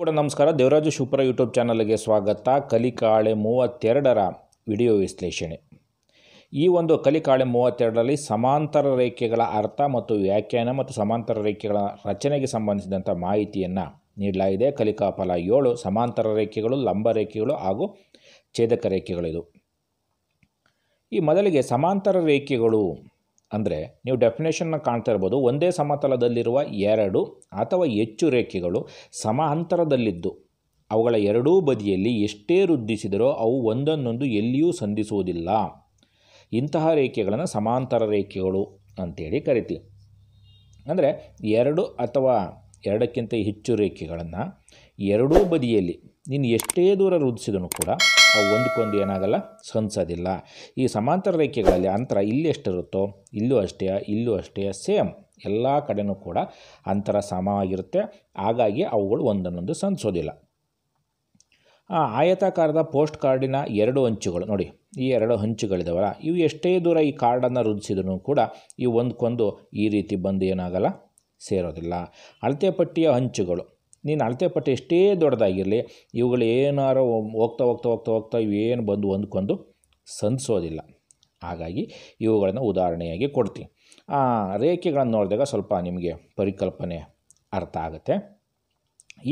ಕೂಡ ನಮಸ್ಕಾರ ದೇವರಾಜು ಶುಪರ ಯೂಟ್ಯೂಬ್ ಚಾನಲ್ಗೆ ಸ್ವಾಗತ ಕಲಿಕಾಳೆ ಮೂವತ್ತೆರಡರ ವಿಡಿಯೋ ವಿಶ್ಲೇಷಣೆ ಈ ಒಂದು ಕಲಿಕಾಳೆ ಮೂವತ್ತೆರಡರಲ್ಲಿ ಸಮಾಂತರ ರೇಖೆಗಳ ಅರ್ಥ ಮತ್ತು ವ್ಯಾಖ್ಯಾನ ಮತ್ತು ಸಮಾಂತರ ರೇಖೆಗಳ ರಚನೆಗೆ ಸಂಬಂಧಿಸಿದಂಥ ಮಾಹಿತಿಯನ್ನು ನೀಡಲಾಗಿದೆ ಕಲಿಕಾ ಫಲ ಏಳು ಸಮಾಂತರ ರೇಖೆಗಳು ಲಂಬ ರೇಖೆಗಳು ಹಾಗೂ ಛೇದಕ ರೇಖೆಗಳಿದು ಈ ಮೊದಲಿಗೆ ಸಮಾಂತರ ರೇಖೆಗಳು ಅಂದರೆ ನೀವು ಡೆಫಿನೇಷನ್ನ ಕಾಣ್ತಾ ಇರ್ಬೋದು ಒಂದೇ ಸಮತಲದಲ್ಲಿರುವ ಎರಡು ಅಥವಾ ಹೆಚ್ಚು ರೇಖೆಗಳು ಸಮ ಅಂತರದಲ್ಲಿದ್ದು ಅವುಗಳ ಎರಡೂ ಬದಿಯಲ್ಲಿ ಎಷ್ಟೇ ವೃದ್ಧಿಸಿದರೂ ಅವು ಒಂದನ್ನೊಂದು ಎಲ್ಲಿಯೂ ಸಂಧಿಸುವುದಿಲ್ಲ ಇಂತಹ ರೇಖೆಗಳನ್ನು ಸಮಾಂತರ ರೇಖೆಗಳು ಅಂತೇಳಿ ಕರಿತೀವಿ ಅಂದರೆ ಎರಡು ಅಥವಾ ಎರಡಕ್ಕಿಂತ ಹೆಚ್ಚು ರೇಖೆಗಳನ್ನು ಎರಡೂ ಬದಿಯಲ್ಲಿ ನೀನು ಎಷ್ಟೇ ದೂರ ವೃದ್ಧಿಸಿದನು ಕೂಡ ಅವು ಒಂದಕ್ಕೊಂದು ಏನಾಗಲ್ಲ ಸಂಸೋದಿಲ್ಲ ಈ ಸಮಾಂತರ ರೇಖೆಗಳಲ್ಲಿ ಅಂತರ ಇಲ್ಲಿ ಎಷ್ಟಿರುತ್ತೋ ಇಲ್ಲೂ ಅಷ್ಟೇ ಇಲ್ಲೂ ಅಷ್ಟೇ ಸೇಮ್ ಎಲ್ಲ ಕಡೆಯೂ ಕೂಡ ಅಂತರ ಸಮವಾಗಿರುತ್ತೆ ಹಾಗಾಗಿ ಅವುಗಳು ಒಂದನ್ನೊಂದು ಸಂಸೋದಿಲ್ಲ ಆ ಆಯತಾಕಾರದ ಪೋಸ್ಟ್ ಕಾರ್ಡಿನ ಎರಡು ಅಂಚುಗಳು ನೋಡಿ ಈ ಎರಡು ಅಂಚುಗಳಿದಾವಲ್ಲ ಇವು ಎಷ್ಟೇ ದೂರ ಈ ಕಾರ್ಡನ್ನು ರುದಿಸಿದ್ರು ಕೂಡ ಇವು ಒಂದಕ್ಕೊಂದು ಈ ರೀತಿ ಬಂದು ಏನಾಗಲ್ಲ ಸೇರೋದಿಲ್ಲ ಅಳತೆ ಪಟ್ಟಿಯ ಹಂಚುಗಳು ನೀನು ಅಳತೆ ಪಟ್ಟು ಎಷ್ಟೇ ದೊಡ್ಡದಾಗಿರಲಿ ಇವುಗಳು ಏನಾರು ಹೋಗ್ತಾ ಹೋಗ್ತಾ ಹೋಗ್ತಾ ಹೋಗ್ತಾ ಇವೇನು ಬಂದು ಹೊಂದ್ಕೊಂಡು ಸಂಧಿಸೋದಿಲ್ಲ ಹಾಗಾಗಿ ಇವುಗಳನ್ನು ಉದಾಹರಣೆಯಾಗಿ ಕೊಡ್ತೀನಿ ಆ ರೇಖೆಗಳನ್ನು ನೋಡಿದಾಗ ಸ್ವಲ್ಪ ನಿಮಗೆ ಪರಿಕಲ್ಪನೆ ಅರ್ಥ ಆಗುತ್ತೆ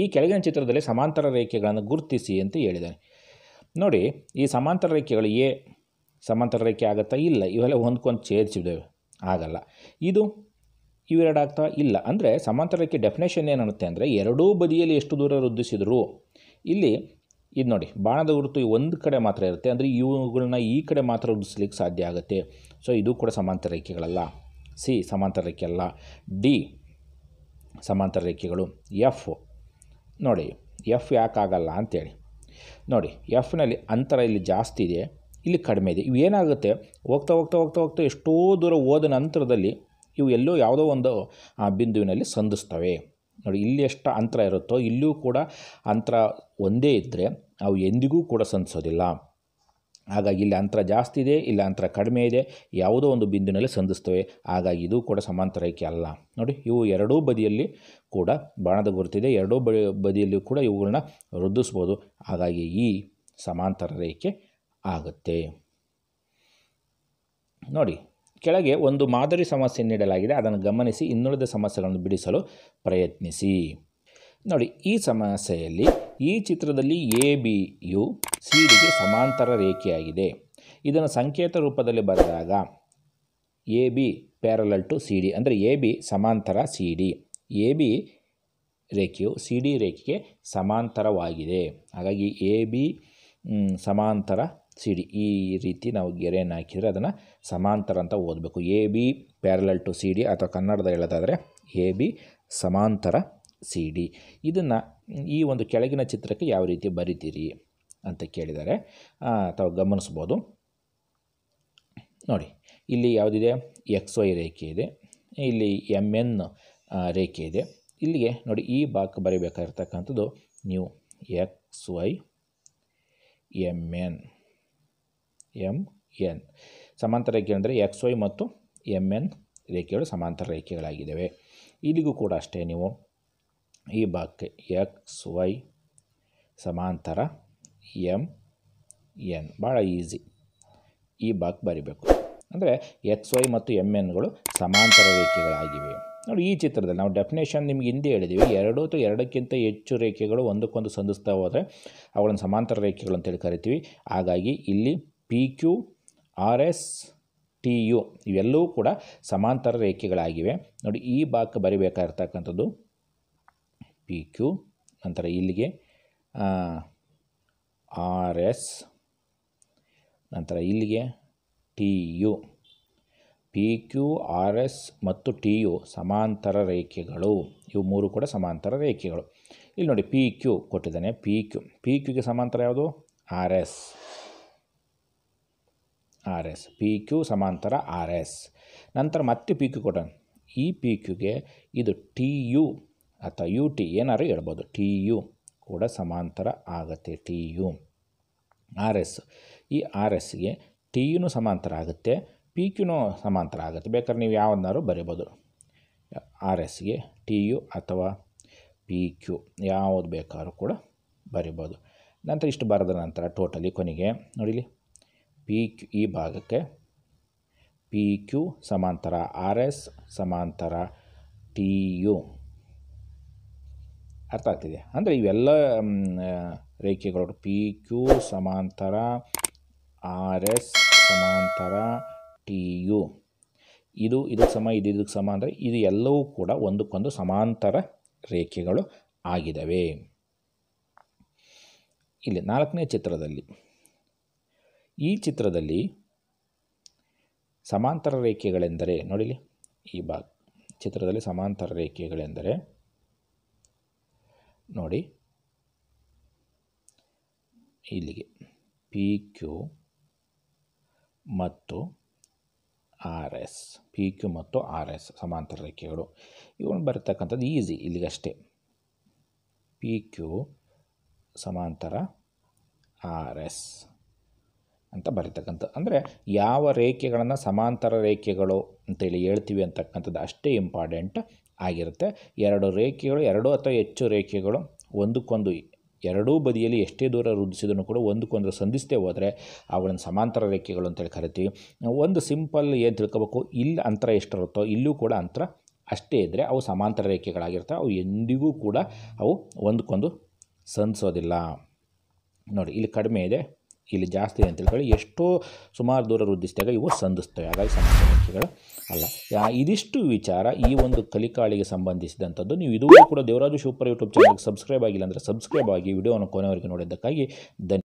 ಈ ಕೆಳಗಿನ ಚಿತ್ರದಲ್ಲಿ ಸಮಾಂತರ ರೇಖೆಗಳನ್ನು ಗುರುತಿಸಿ ಅಂತ ಹೇಳಿದ್ದಾನೆ ನೋಡಿ ಈ ಸಮಾಂತರ ರೇಖೆಗಳು ಎ ಸಮಾಂತರ ರೇಖೆ ಆಗುತ್ತಾ ಇಲ್ಲ ಇವೆಲ್ಲ ಹೊಂದ್ಕೊಂಡು ಛೇದಿಸಿದ್ದೇವೆ ಆಗಲ್ಲ ಇದು ಇವೆರಡಾಗ್ತಾ ಇಲ್ಲ ಅಂದರೆ ರೇಖೆ ಡೆಫಿನೇಷನ್ ಏನನ್ನುತ್ತೆ ಅಂದರೆ ಎರಡೂ ಬದಿಯಲ್ಲಿ ಎಷ್ಟು ದೂರ ವೃದ್ಧಿಸಿದ್ರು ಇಲ್ಲಿ ಇದು ನೋಡಿ ಬಾಣದ ಗುರುತು ಒಂದು ಕಡೆ ಮಾತ್ರ ಇರುತ್ತೆ ಅಂದರೆ ಇವುಗಳನ್ನ ಈ ಕಡೆ ಮಾತ್ರ ವೃದ್ಧಿಸ್ಲಿಕ್ಕೆ ಸಾಧ್ಯ ಆಗುತ್ತೆ ಸೊ ಇದು ಕೂಡ ಸಮಾಂತರ ರೇಖೆಗಳಲ್ಲ ಸಿ ಸಮಾಂತರ ರೇಖೆ ಅಲ್ಲ ಡಿ ಸಮಾಂತರ ರೇಖೆಗಳು ಎಫ್ ನೋಡಿ ಎಫ್ ಯಾಕಾಗಲ್ಲ ಅಂತೇಳಿ ನೋಡಿ ಎಫ್ನಲ್ಲಿ ಅಂತರ ಇಲ್ಲಿ ಜಾಸ್ತಿ ಇದೆ ಇಲ್ಲಿ ಕಡಿಮೆ ಇದೆ ಇವೇನಾಗುತ್ತೆ ಹೋಗ್ತಾ ಹೋಗ್ತಾ ಹೋಗ್ತಾ ಹೋಗ್ತಾ ಎಷ್ಟೋ ದೂರ ಹೋದ ನಂತರದಲ್ಲಿ ಇವು ಎಲ್ಲೋ ಯಾವುದೋ ಒಂದು ಆ ಬಿಂದುವಿನಲ್ಲಿ ಸಂಧಿಸ್ತವೆ ನೋಡಿ ಇಲ್ಲಿ ಎಷ್ಟು ಅಂತರ ಇರುತ್ತೋ ಇಲ್ಲಿಯೂ ಕೂಡ ಅಂತರ ಒಂದೇ ಇದ್ದರೆ ಅವು ಎಂದಿಗೂ ಕೂಡ ಸಂಧಿಸೋದಿಲ್ಲ ಹಾಗಾಗಿ ಇಲ್ಲಿ ಅಂತರ ಜಾಸ್ತಿ ಇದೆ ಇಲ್ಲ ಅಂತರ ಕಡಿಮೆ ಇದೆ ಯಾವುದೋ ಒಂದು ಬಿಂದುವಿನಲ್ಲಿ ಸಂಧಿಸ್ತವೆ ಹಾಗಾಗಿ ಇದು ಕೂಡ ಸಮಾಂತರ ರೇಖೆ ಅಲ್ಲ ನೋಡಿ ಇವು ಎರಡೂ ಬದಿಯಲ್ಲಿ ಕೂಡ ಬಾಣದ ಗುರುತಿದೆ ಎರಡೂ ಬ ಬದಿಯಲ್ಲೂ ಕೂಡ ಇವುಗಳನ್ನ ವೃದ್ಧಿಸ್ಬೋದು ಹಾಗಾಗಿ ಈ ಸಮಾಂತರ ರೇಖೆ ಆಗುತ್ತೆ ನೋಡಿ ಕೆಳಗೆ ಒಂದು ಮಾದರಿ ಸಮಸ್ಯೆ ನೀಡಲಾಗಿದೆ ಅದನ್ನು ಗಮನಿಸಿ ಇನ್ನುಳಿದ ಸಮಸ್ಯೆಗಳನ್ನು ಬಿಡಿಸಲು ಪ್ರಯತ್ನಿಸಿ ನೋಡಿ ಈ ಸಮಸ್ಯೆಯಲ್ಲಿ ಈ ಚಿತ್ರದಲ್ಲಿ ಎ ಬಿ ಯು ಸಿ ಡಿಗೆ ಸಮಾಂತರ ರೇಖೆಯಾಗಿದೆ ಇದನ್ನು ಸಂಕೇತ ರೂಪದಲ್ಲಿ ಬರೆದಾಗ A B parallel to C D ಅಂದರೆ ಎ ಬಿ ಸಮಾಂತರ ಸಿ ಡಿ ಎ ಬಿ ರೇಖೆಯು ಸಿ ಡಿ ರೇಖೆಗೆ ಸಮಾಂತರವಾಗಿದೆ ಹಾಗಾಗಿ ಎ ಬಿ ಸಮಾಂತರ ಸಿ ಡಿ ಈ ರೀತಿ ನಾವು ಗೆರೆಯನ್ನು ಹಾಕಿದರೆ ಅದನ್ನು ಸಮಾಂತರ ಅಂತ ಓದಬೇಕು A B parallel to C D ಅಥವಾ ಕನ್ನಡದ ಹೇಳೋದಾದರೆ ಎ ಬಿ ಸಮಾಂತರ ಸಿ ಡಿ ಇದನ್ನು ಈ ಒಂದು ಕೆಳಗಿನ ಚಿತ್ರಕ್ಕೆ ಯಾವ ರೀತಿ ಬರಿತೀರಿ ಅಂತ ಕೇಳಿದ್ದಾರೆ ಅಥವಾ ಗಮನಿಸ್ಬೋದು ನೋಡಿ ಇಲ್ಲಿ ಯಾವುದಿದೆ ಎಕ್ಸ್ ವೈ ರೇಖೆ ಇದೆ ಇಲ್ಲಿ ಎಮ್ ಎನ್ ರೇಖೆ ಇದೆ ಇಲ್ಲಿಗೆ ನೋಡಿ ಈ ಬಾಕ್ ಬರೀಬೇಕಾಗಿರ್ತಕ್ಕಂಥದ್ದು ನೀವು X Y M N M N ಸಮಾಂತರ ರೇಖೆ ಅಂದರೆ ಎಕ್ಸ್ ವೈ ಮತ್ತು ಎಮ್ ಎನ್ ರೇಖೆಗಳು ಸಮಾಂತರ ರೇಖೆಗಳಾಗಿದ್ದಾವೆ ಇಲ್ಲಿಗೂ ಕೂಡ ಅಷ್ಟೇ ನೀವು ಈ ಭಾಗಕ್ಕೆ ಎಕ್ಸ್ ವೈ ಸಮಾಂತರ ಎಮ್ ಎನ್ ಭಾಳ ಈಸಿ ಈ ಭಾಗ ಬರಿಬೇಕು ಅಂದರೆ ಎಕ್ಸ್ ವೈ ಮತ್ತು ಎಮ್ ಎನ್ಗಳು ಸಮಾಂತರ ರೇಖೆಗಳಾಗಿವೆ ನೋಡಿ ಈ ಚಿತ್ರದಲ್ಲಿ ನಾವು ಡೆಫಿನೇಷನ್ ನಿಮ್ಗೆ ಹಿಂದೆ ಹೇಳಿದ್ದೀವಿ ಎರಡು ಅಥವಾ ಎರಡಕ್ಕಿಂತ ಹೆಚ್ಚು ರೇಖೆಗಳು ಒಂದಕ್ಕೊಂದು ಸಂಧಿಸ್ತಾ ಹೋದರೆ ಅವುಗಳನ್ನು ಸಮಾಂತರ ರೇಖೆಗಳು ಅಂತೇಳಿ ಕರಿತೀವಿ ಹಾಗಾಗಿ ಇಲ್ಲಿ P Q R S T U ಇವೆಲ್ಲವೂ ಕೂಡ ಸಮಾಂತರ ರೇಖೆಗಳಾಗಿವೆ ನೋಡಿ ಈ ಭಾಗ ಬರೀಬೇಕಾಗಿರ್ತಕ್ಕಂಥದ್ದು ಪಿ ಕ್ಯೂ ನಂತರ ಇಲ್ಲಿಗೆ ಆರ್ ಎಸ್ ನಂತರ ಇಲ್ಲಿಗೆ T U P Q R S ಮತ್ತು ಟಿ ಯು ಸಮಾಂತರ ರೇಖೆಗಳು ಇವು ಮೂರು ಕೂಡ ಸಮಾಂತರ ರೇಖೆಗಳು ಇಲ್ಲಿ ನೋಡಿ ಪಿ ಕ್ಯೂ ಕೊಟ್ಟಿದ್ದಾನೆ ಪಿ ಕ್ಯೂ ಪಿ ಕ್ಯೂಗೆ ಸಮಾಂತರ ಯಾವುದು R S R S P Q ಸಮಾಂತರ ಆರ್ ಎಸ್ ನಂತರ ಮತ್ತೆ ಪಿ ಕ್ಯೂ ಕೊಡೋಣ ಈ ಪಿ ಕ್ಯೂಗೆ ಇದು ಟಿ ಯು ಅಥವಾ ಯು ಟಿ ಏನಾದ್ರು ಹೇಳ್ಬೋದು ಟಿ ಯು ಕೂಡ ಸಮಾಂತರ ಆಗುತ್ತೆ ಟಿ ಯು ಆರ್ ಎಸ್ ಈ ಆರ್ ಎಸ್ಗೆ ಟಿ ಯುನೂ ಸಮಾಂತರ ಆಗುತ್ತೆ ಪಿ ಕ್ಯೂನೂ ಸಮಾಂತರ ಆಗುತ್ತೆ ಬೇಕಾದ್ರೆ ನೀವು ಯಾವ್ದಾದ್ರು ಬರೀಬೋದು ಆರ್ ಎಸ್ಗೆ ಟಿ ಯು ಅಥವಾ ಪಿ ಕ್ಯೂ ಯಾವುದು ಬೇಕಾದ್ರೂ ಕೂಡ ಬರಿಬೋದು ನಂತರ ಇಷ್ಟು ಬರೆದ ನಂತರ ಟೋಟಲಿ ಕೊನೆಗೆ ನೋಡಿಲಿ ಪಿ ಕ್ಯೂ ಈ ಭಾಗಕ್ಕೆ ಪಿ ಕ್ಯೂ ಸಮಾಂತರ ಆರ್ ಎಸ್ ಸಮಾಂತರ ಟಿ ಯು ಅರ್ಥ ಆಗ್ತಿದೆ ಅಂದರೆ ಇವೆಲ್ಲ ರೇಖೆಗಳು ಪಿ ಕ್ಯೂ ಸಮಾಂತರ ಆರ್ ಎಸ್ ಸಮಾಂತರ ಟಿ ಯು ಇದು ಇದಕ್ಕೆ ಸಮ ಇದು ಇದಕ್ಕೆ ಸಮ ಅಂದರೆ ಇದು ಎಲ್ಲವೂ ಕೂಡ ಒಂದಕ್ಕೊಂದು ಸಮಾಂತರ ರೇಖೆಗಳು ಆಗಿದ್ದಾವೆ ಇಲ್ಲಿ ನಾಲ್ಕನೇ ಚಿತ್ರದಲ್ಲಿ ಈ ಚಿತ್ರದಲ್ಲಿ ಸಮಾಂತರ ರೇಖೆಗಳೆಂದರೆ ನೋಡಿಲಿ ಈ ಭಾಗ ಚಿತ್ರದಲ್ಲಿ ಸಮಾಂತರ ರೇಖೆಗಳೆಂದರೆ ನೋಡಿ ಇಲ್ಲಿಗೆ ಪಿ ಕ್ಯೂ ಮತ್ತು ಆರ್ ಎಸ್ ಪಿ ಕ್ಯೂ ಮತ್ತು ಆರ್ ಎಸ್ ಸಮಾಂತರ ರೇಖೆಗಳು ಇವು ಬರ್ತಕ್ಕಂಥದ್ದು ಈಸಿ ಇಲ್ಲಿಗಷ್ಟೇ ಪಿ ಕ್ಯೂ ಸಮಾಂತರ ಆರ್ ಎಸ್ ಅಂತ ಬರೀತಕ್ಕಂಥದ್ದು ಅಂದರೆ ಯಾವ ರೇಖೆಗಳನ್ನು ಸಮಾಂತರ ರೇಖೆಗಳು ಅಂತೇಳಿ ಹೇಳ್ತೀವಿ ಅಂತಕ್ಕಂಥದ್ದು ಅಷ್ಟೇ ಇಂಪಾರ್ಟೆಂಟ್ ಆಗಿರುತ್ತೆ ಎರಡು ರೇಖೆಗಳು ಎರಡು ಅಥವಾ ಹೆಚ್ಚು ರೇಖೆಗಳು ಒಂದಕ್ಕೊಂದು ಎರಡೂ ಬದಿಯಲ್ಲಿ ಎಷ್ಟೇ ದೂರ ವೃದ್ಧಿಸಿದ್ರು ಕೂಡ ಒಂದಕ್ಕೊಂದು ಸಂಧಿಸ್ತೇ ಹೋದರೆ ಅವುಗಳನ್ನು ಸಮಾಂತರ ರೇಖೆಗಳು ಅಂತೇಳಿ ಕರಿತೀವಿ ಒಂದು ಸಿಂಪಲ್ ಏನು ತಿಳ್ಕೊಬೇಕು ಇಲ್ಲಿ ಅಂತರ ಎಷ್ಟಿರುತ್ತೋ ಇಲ್ಲೂ ಕೂಡ ಅಂತರ ಅಷ್ಟೇ ಇದ್ದರೆ ಅವು ಸಮಾಂತರ ರೇಖೆಗಳಾಗಿರ್ತವೆ ಅವು ಎಂದಿಗೂ ಕೂಡ ಅವು ಒಂದಕ್ಕೊಂದು ಸಂಧಿಸೋದಿಲ್ಲ ನೋಡಿ ಇಲ್ಲಿ ಕಡಿಮೆ ಇದೆ ಇಲ್ಲಿ ಜಾಸ್ತಿ ಇದೆ ಅಂತೇಳಿ ಹೇಳಿ ಎಷ್ಟೋ ಸುಮಾರು ದೂರ ವೃದ್ಧಿಸಿದಾಗ ಇವು ಸಂಧಿಸ್ತವೆ ಹಾಗಾಗಿ ಸಮಸ್ಯೆಗಳು ಅಲ್ಲ ಇದಿಷ್ಟು ವಿಚಾರ ಈ ಒಂದು ಕಲಿಕಾಳಿಗೆ ಸಂಬಂಧಿಸಿದಂಥದ್ದು ನೀವು ಇದೂ ಕೂಡ ದೇವರಾಜು ಸೂಪರ್ ಯೂಟ್ಯೂಬ್ ಚಾನಲ್ಗೆ ಸಬ್ಸ್ಕ್ರೈಬ್ ಆಗಿಲ್ಲ ಅಂದರೆ ಸಬ್ಸ್ಕ್ರೈಬ್ ಆಗಿ ವಿಡಿಯೋವನ್ನು ಕೊನೆವರೆಗೆ ನೋಡಿದ್ದಕ್ಕಾಗಿ ಧನ್ಯ